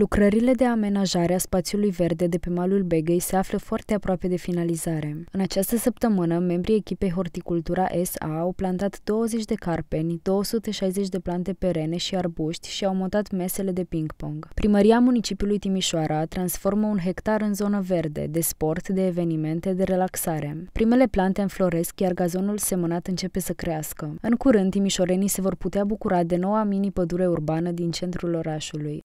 Lucrările de amenajare a spațiului verde de pe malul Begăi se află foarte aproape de finalizare. În această săptămână, membrii echipei Horticultura SA au plantat 20 de carpeni, 260 de plante perene și arbuști și au montat mesele de ping-pong. Primăria municipiului Timișoara transformă un hectar în zonă verde, de sport, de evenimente, de relaxare. Primele plante înfloresc, iar gazonul semănat începe să crească. În curând, timișorenii se vor putea bucura de noua mini-pădure urbană din centrul orașului.